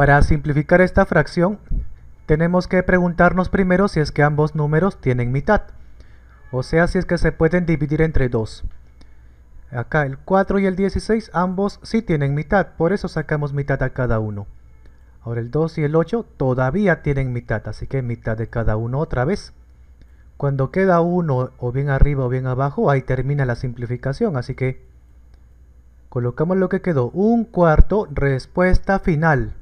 Para simplificar esta fracción, tenemos que preguntarnos primero si es que ambos números tienen mitad, o sea, si es que se pueden dividir entre dos. Acá el 4 y el 16, ambos sí tienen mitad, por eso sacamos mitad a cada uno. Ahora el 2 y el 8 todavía tienen mitad, así que mitad de cada uno otra vez. Cuando queda uno o bien arriba o bien abajo, ahí termina la simplificación, así que colocamos lo que quedó, un cuarto, respuesta final.